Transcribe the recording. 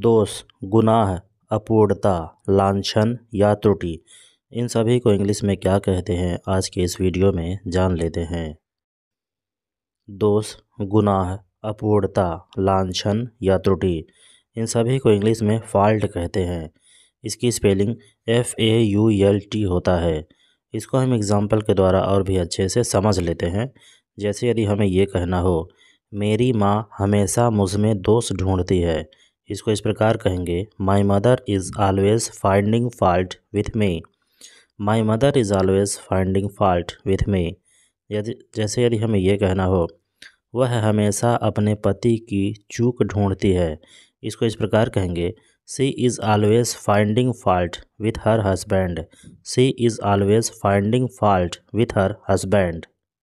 दोष गुनाह अपूर्णता लांछन या त्रुटि इन सभी को इंग्लिश में क्या कहते हैं आज के इस वीडियो में जान लेते हैं दोष गुनाह अपूर्णता लांछन या त्रुटि इन सभी को इंग्लिश में फॉल्ट कहते हैं इसकी spelling F A U L T होता है इसको हम एग्ज़ाम्पल के द्वारा और भी अच्छे से समझ लेते हैं जैसे यदि हमें ये कहना हो मेरी माँ हमेशा मुझ में दोष ढूंढती है इसको इस प्रकार कहेंगे my mother is always finding fault with me my mother is always finding fault with me यदि जैसे यदि हमें यह कहना हो वह हमेशा अपने पति की चूक ढूंढती है इसको इस प्रकार कहेंगे she is always finding fault with her husband she is always finding fault with her husband